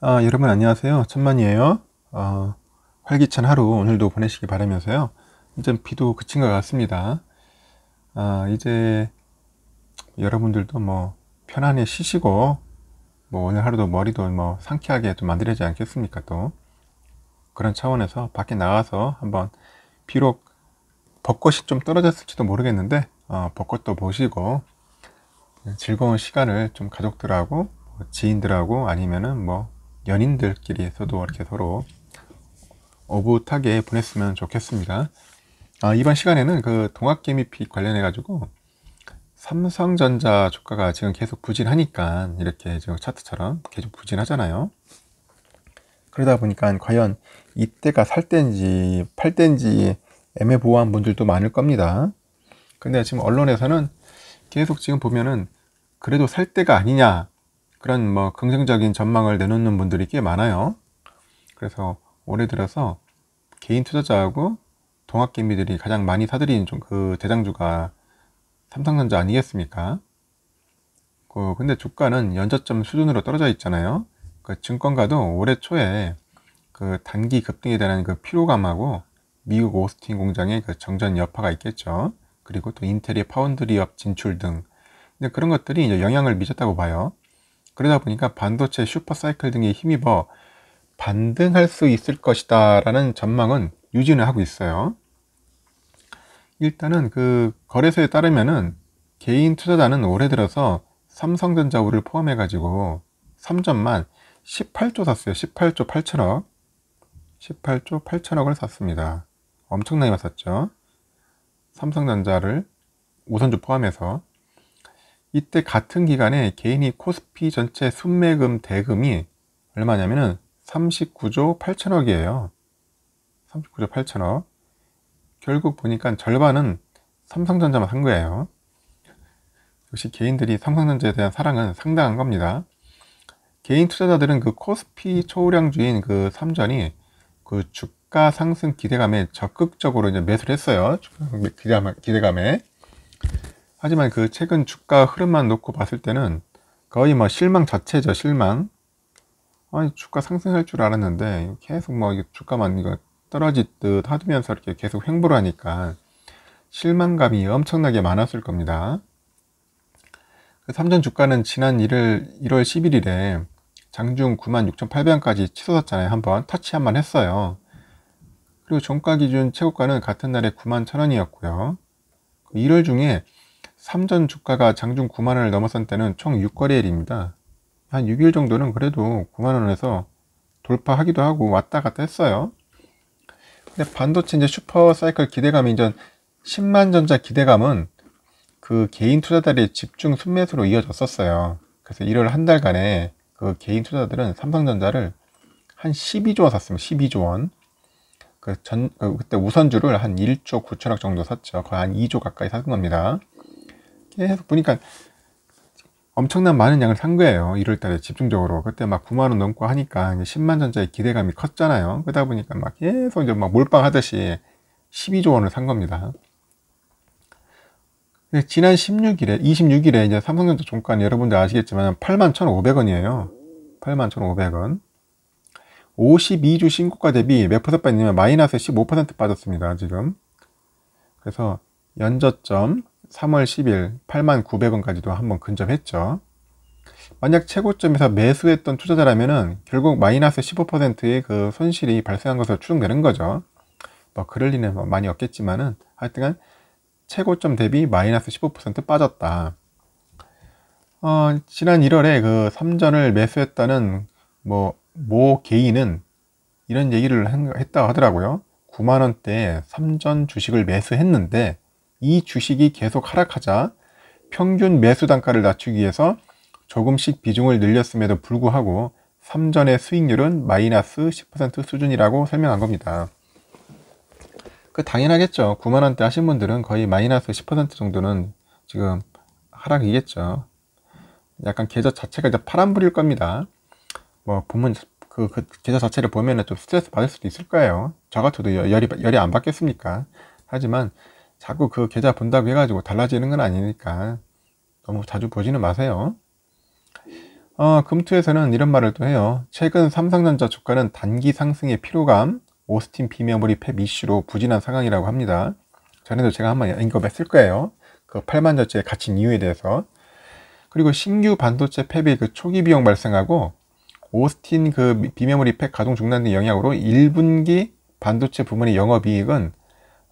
아, 여러분 안녕하세요. 천만이에요. 어, 활기찬 하루 오늘도 보내시기 바라면서요. 이제 비도 그친 것 같습니다. 아, 이제 여러분들도 뭐 편안히 쉬시고 뭐 오늘 하루도 머리도 뭐 상쾌하게 좀만들어지 않겠습니까 또 그런 차원에서 밖에 나가서 한번 비록 벚꽃이 좀 떨어졌을지도 모르겠는데 어, 벚꽃도 보시고 즐거운 시간을 좀 가족들하고 뭐 지인들하고 아니면은 뭐 연인들끼리에서도 이렇게 서로 어부하게 보냈으면 좋겠습니다. 아, 이번 시간에는 그 동학개미빛 관련해 가지고 삼성전자 주가가 지금 계속 부진하니까 이렇게 지금 차트처럼 계속 부진하잖아요. 그러다 보니까 과연 이때가 살 때인지 팔 때인지 애매모호한 분들도 많을 겁니다. 근데 지금 언론에서는 계속 지금 보면은 그래도 살 때가 아니냐 그런 뭐 긍정적인 전망을 내놓는 분들이 꽤 많아요. 그래서 올해 들어서 개인 투자자하고 동학개미들이 가장 많이 사들인 좀그 대장주가 삼성전자 아니겠습니까? 그 근데 주가는 연저점 수준으로 떨어져 있잖아요. 그 증권가도 올해 초에 그 단기 급등에 대한 그 피로감하고 미국 오스틴 공장의 그 정전 여파가 있겠죠. 그리고 또 인텔의 파운드리업 진출 등 근데 그런 것들이 이제 영향을 미쳤다고 봐요. 그러다 보니까 반도체 슈퍼사이클 등에 힘입어 반등할 수 있을 것이다 라는 전망은 유지는 하고 있어요. 일단은 그 거래소에 따르면은 개인 투자자는 올해 들어서 삼성전자우를 포함해 가지고 3점만 18조 샀어요. 18조 8천억. 18조 8천억을 샀습니다. 엄청나게 샀죠. 삼성전자를 우선주 포함해서 이때 같은 기간에 개인이 코스피 전체 순매금 대금이 얼마냐면은 39조 8천억이에요. 39조 8천억. 결국 보니까 절반은 삼성전자만 산 거예요. 역시 개인들이 삼성전자에 대한 사랑은 상당한 겁니다. 개인 투자자들은 그 코스피 초우량주인 그 삼전이 그 주가 상승 기대감에 적극적으로 이제 매수를 했어요. 기대감에. 하지만 그 최근 주가 흐름만 놓고 봤을 때는 거의 뭐 실망 자체죠 실망 아니 주가 상승할 줄 알았는데 계속 뭐 주가만 이거 떨어지듯 하면서 이렇게 계속 횡보를 하니까 실망감이 엄청나게 많았을 겁니다 그 삼전 주가는 지난 1월, 1월 11일에 장중 96,800원까지 치솟았잖아요 한번 터치 한번 했어요 그리고 종가 기준 최고가는 같은 날에 9 1,000원이었고요 1월 그 중에 3전 주가가 장중 9만원을 넘어선 때는 총 6거래일입니다. 한 6일 정도는 그래도 9만원에서 돌파하기도 하고 왔다 갔다 했어요. 근데 반도체 이제 슈퍼 사이클 기대감이 이제 10만 전자 기대감은 그 개인 투자자들의 집중 순매수로 이어졌었어요. 그래서 1월 한 달간에 그 개인 투자들은 삼성전자를 한 12조 원 샀습니다. 12조 원. 그 전, 그 그때 우선주를 한 1조 9천억 정도 샀죠. 거의 한 2조 가까이 산 겁니다. 계속 보니까 엄청난 많은 양을 산 거예요. 1월 달에 집중적으로. 그때 막 9만원 넘고 하니까 10만 전자의 기대감이 컸잖아요. 그러다 보니까 막 계속 이제 막 몰빵하듯이 12조 원을 산 겁니다. 지난 16일에, 26일에 이제 삼성전자 종가는 여러분들 아시겠지만 8 1,500원이에요. 8 1,500원. 52주 신고가 대비 몇 퍼센트 빠지냐면 마이너스 15% 빠졌습니다. 지금. 그래서 연저점 3월 10일 8만 900원까지도 한번 근접했죠. 만약 최고점에서 매수했던 투자자라면 결국 마이너스 15%의 그 손실이 발생한 것으로 추정되는 거죠. 뭐 그럴 리는 뭐 많이 없겠지만 은 하여튼간 최고점 대비 마이너스 15% 빠졌다. 어, 지난 1월에 그 3전을 매수했다는 뭐 모 개인은 이런 얘기를 했다고 하더라고요. 9만원대에 3전 주식을 매수했는데 이 주식이 계속 하락하자 평균 매수 단가를 낮추기 위해서 조금씩 비중을 늘렸음에도 불구하고 삼전의 수익률은 마이너스 10% 수준이라고 설명한 겁니다. 그 당연하겠죠. 9만원대 하신 분들은 거의 마이너스 10% 정도는 지금 하락이겠죠. 약간 계좌 자체가 이제 파란불일 겁니다. 뭐 보면 그, 그 계좌 자체를 보면 좀 스트레스 받을 수도 있을 거예요. 저 같아도 열이 열이 안 받겠습니까? 하지만 자꾸 그 계좌 본다고 해가지고 달라지는 건 아니니까 너무 자주 보지는 마세요. 어, 금투에서는 이런 말을 또 해요. 최근 삼성전자 주가는 단기 상승의 피로감, 오스틴 비메모리 팹 이슈로 부진한 상황이라고 합니다. 전에도 제가 한번 언급했을 거예요. 그 8만 자체에 갇힌 이유에 대해서. 그리고 신규 반도체 팹의 그 초기 비용 발생하고 오스틴 그 비메모리 팩 가동 중단 등 영향으로 1분기 반도체 부문의 영업이익은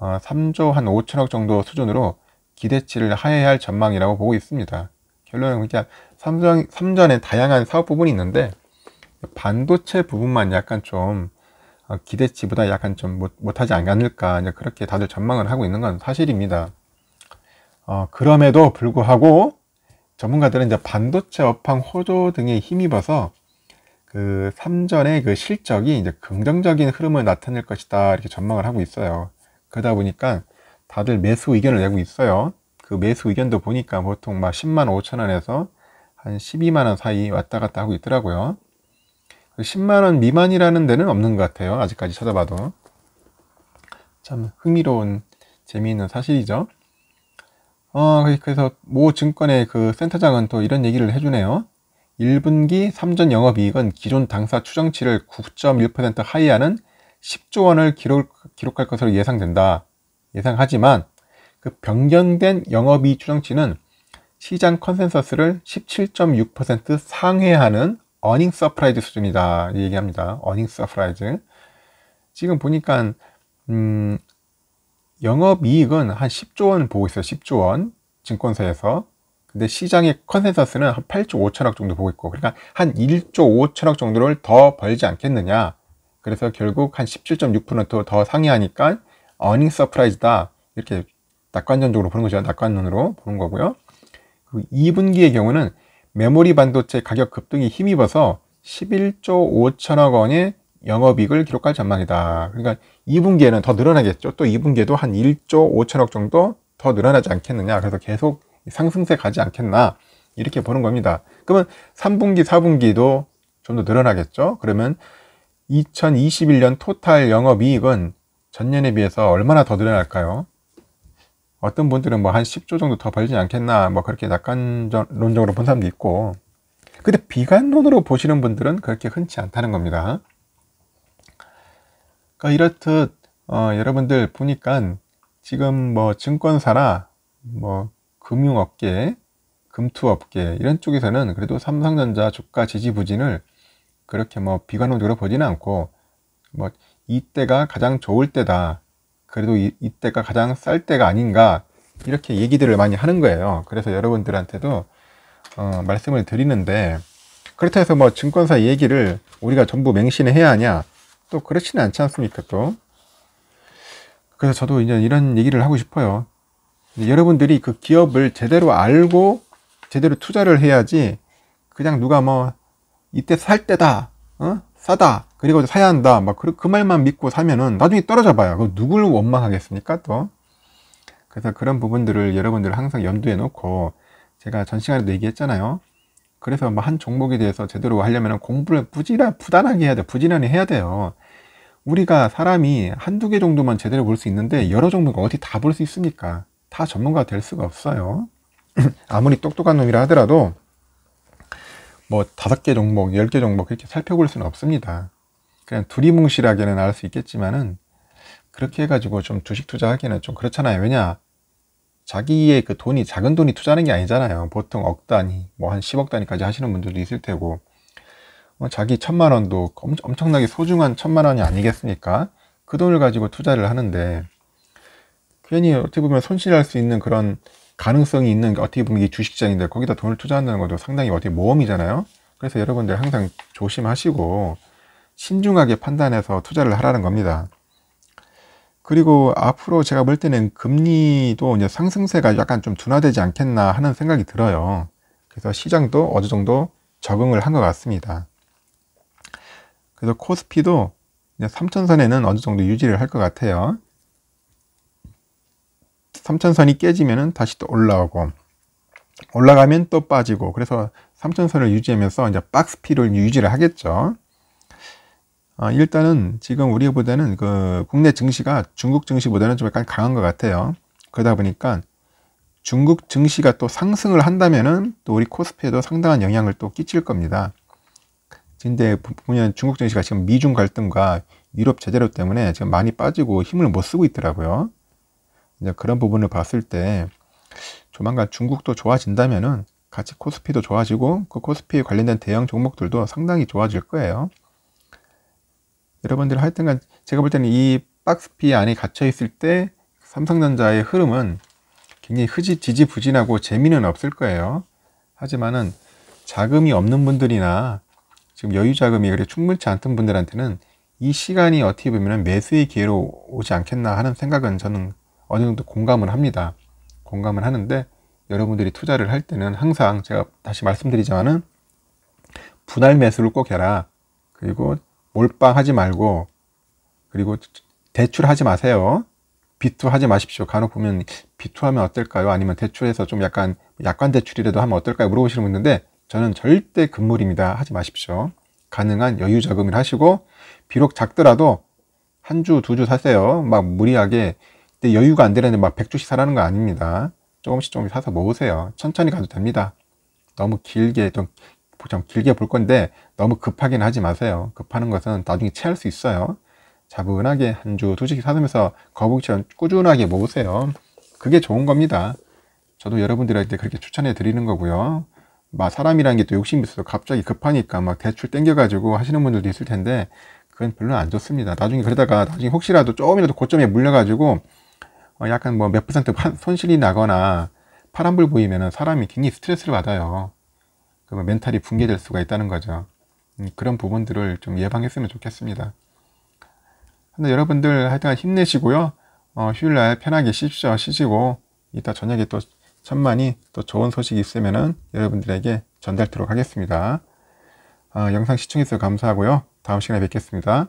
어, 3조 한 5천억 정도 수준으로 기대치를 하야할 전망이라고 보고 있습니다. 결론은 그냥 삼성, 삼전에 다양한 사업 부분이 있는데 반도체 부분만 약간 좀 어, 기대치보다 약간 좀 못, 못하지 않을까 이제 그렇게 다들 전망을 하고 있는 건 사실입니다. 어, 그럼에도 불구하고 전문가들은 이제 반도체 업황 호조 등에 힘입어서 그 삼전의 그 실적이 이제 긍정적인 흐름을 나타낼 것이다 이렇게 전망을 하고 있어요. 그러다 보니까 다들 매수 의견을 내고 있어요. 그 매수 의견도 보니까 보통 막 10만 5천 원에서 한 12만 원 사이 왔다 갔다 하고 있더라고요. 10만 그 원 미만이라는 데는 없는 것 같아요. 아직까지 찾아봐도 참 흥미로운 재미있는 사실이죠. 어, 그, 그래서 모 증권의 그 센터장은 또 이런 얘기를 해주네요. 1분기 3전 영업이익은 기존 당사 추정치를 9.1% 하이하는 10조 원을 기록, 기록할 것으로 예상된다. 예상하지만 그 변경된 영업이익 추정치는 시장 컨센서스를 17.6% 상회하는 어닝 서프라이즈 수준이다 얘기합니다. 어닝 서프라이즈. 지금 보니까 음, 영업이익은 한 10조 원 보고 있어요. 10조 원 증권사에서. 근데 시장의 컨센서스는 한 8조 5천억 정도 보고 있고, 그러니까 한 1조 5천억 정도를 더 벌지 않겠느냐. 그래서 결국 한 17.6%더 상이하니까 어닝 서프라이즈다 이렇게 낙관전적으로 보는 거죠. 낙관론으로 보는 거고요. 그 2분기의 경우는 메모리 반도체 가격 급등이 힘입어서 11조 5천억 원의 영업이익을 기록할 전망이다. 그러니까 2분기에는 더 늘어나겠죠. 또 2분기에도 한 1조 5천억 정도 더 늘어나지 않겠느냐. 그래서 계속 상승세 가지 않겠나. 이렇게 보는 겁니다. 그러면 3분기, 4분기도 좀 더 늘어나겠죠. 그러면 2021년 토탈 영업이익은 전년에 비해서 얼마나 더 늘어날까요? 어떤 분들은 뭐 한 10조 정도 더 벌지 않겠나 뭐 그렇게 낙관론적으로 본 사람도 있고 근데 비관론으로 보시는 분들은 그렇게 흔치 않다는 겁니다. 그러니까 이렇듯 어, 여러분들 보니까 지금 뭐 증권사나 뭐 금융업계, 금투업계 이런 쪽에서는 그래도 삼성전자 주가 지지부진을 그렇게 뭐 비관론적으로 보지는 않고 뭐 이때가 가장 좋을 때다. 그래도 이, 이때가 가장 쌀 때가 아닌가 이렇게 얘기들을 많이 하는 거예요. 그래서 여러분들한테도 어, 말씀을 드리는데 그렇다 해서 뭐 증권사 얘기를 우리가 전부 맹신 해야 하냐 또 그렇지는 않지 않습니까 또 그래서 저도 이제 이런 얘기를 하고 싶어요. 여러분들이 그 기업을 제대로 알고 제대로 투자를 해야지 그냥 누가 뭐 이때 살 때다 어? 싸다 그리고 사야 한다 막 그, 그 말만 믿고 사면은 나중에 떨어져 봐요 그 누굴 원망하겠습니까 또 그래서 그런 부분들을 여러분들 항상 염두에 놓고 제가 전 시간에도 얘기했잖아요 그래서 뭐 한 종목에 대해서 제대로 하려면 공부를 부지런 부단하게 해야 돼 부지런히 해야 돼요 우리가 사람이 한두 개 정도만 제대로 볼 수 있는데 여러 종목을 어디 다 볼 수 있습니까 다 전문가 될 수가 없어요 아무리 똑똑한 놈이라 하더라도 뭐 다섯 개 종목, 열 개 종목 이렇게 살펴볼 수는 없습니다. 그냥 두리뭉실하게는 알 수 있겠지만은 그렇게 해가지고 좀 주식 투자하기는 좀 그렇잖아요. 왜냐 자기의 그 돈이 작은 돈이 투자하는 게 아니잖아요. 보통 억 단위, 뭐 한 10억 단위까지 하시는 분들도 있을 테고 뭐 자기 천만 원도 엄청나게 소중한 천만 원이 아니겠습니까? 그 돈을 가지고 투자를 하는데 괜히 어떻게 보면 손실할 수 있는 그런 가능성이 있는 게 그러니까 어떻게 보면 이게 주식장인데 거기다 돈을 투자한다는 것도 상당히 어떻게 모험이잖아요. 그래서 여러분들 항상 조심하시고 신중하게 판단해서 투자를 하라는 겁니다. 그리고 앞으로 제가 볼 때는 금리도 이제 상승세가 약간 좀 둔화되지 않겠나 하는 생각이 들어요. 그래서 시장도 어느 정도 적응을 한 것 같습니다. 그래서 코스피도 3천선에는 어느 정도 유지를 할 것 같아요. 삼천선이 깨지면 다시 또 올라오고 올라가면 또 빠지고 그래서 삼천선을 유지하면서 이제 박스피를 유지를 하겠죠. 어, 일단은 지금 우리보다는 그 국내 증시가 중국 증시보다는 좀 약간 강한 것 같아요. 그러다 보니까 중국 증시가 또 상승을 한다면은 또 우리 코스피에도 상당한 영향을 또 끼칠 겁니다. 근데 보면 중국 증시가 지금 미중 갈등과 유럽 제재로 때문에 지금 많이 빠지고 힘을 못 쓰고 있더라고요. 이제 그런 부분을 봤을 때 조만간 중국도 좋아진다면은 같이 코스피도 좋아지고 그 코스피에 관련된 대형 종목들도 상당히 좋아질 거예요. 여러분들 하여튼간 제가 볼 때는 이 박스피 안에 갇혀 있을 때 삼성전자의 흐름은 굉장히 흐지 지지부진하고 재미는 없을 거예요. 하지만은 자금이 없는 분들이나 지금 여유 자금이 그래 충분치 않던 분들한테는 이 시간이 어떻게 보면 매수의 기회로 오지 않겠나 하는 생각은 저는 어느 정도 공감을 합니다. 공감을 하는데 여러분들이 투자를 할 때는 항상 제가 다시 말씀드리지만은 분할 매수를 꼭 해라. 그리고 몰빵하지 말고 그리고 대출하지 마세요. 비투하지 마십시오. 간혹 보면 비투하면 어떨까요? 아니면 대출해서 좀 약간 약관 대출이라도 하면 어떨까요? 물어보시는 분 있는데 저는 절대 금물입니다. 하지 마십시오. 가능한 여유 자금을 하시고 비록 작더라도 한 주, 두 주 사세요. 막 무리하게 근데 여유가 안되려면막백0주씩 사라는 거 아닙니다. 조금씩 조금씩 사서 모으세요. 천천히 가도 됩니다. 너무 길게 좀, 좀 길게 볼 건데 너무 급하긴 하지 마세요. 급하는 것은 나중에 체할 수 있어요. 자분하게 한 주, 두 주씩 사두면서 거북이처럼 꾸준하게 모으세요. 그게 좋은 겁니다. 저도 여러분들한테 그렇게 추천해 드리는 거고요. 막 사람이라는 게 또 욕심이 있어서 갑자기 급하니까 막 대출 땡겨가지고 하시는 분들도 있을 텐데 그건 별로 안 좋습니다. 나중에 그러다가 나중에 혹시라도 조금이라도 고점에 물려가지고 어, 약간 뭐 몇 퍼센트 손실이 나거나 파란불 보이면 사람이 굉장히 스트레스를 받아요. 그러면 멘탈이 붕괴될 수가 있다는 거죠. 음, 그런 부분들을 좀 예방했으면 좋겠습니다. 근데 여러분들 하여튼 힘내시고요. 어, 휴일날 편하게 쉬십시오. 쉬시고 이따 저녁에 또 천만이 또 좋은 소식이 있으면은 여러분들에게 전달하도록 하겠습니다. 어, 영상 시청해주셔서 감사하고요. 다음 시간에 뵙겠습니다.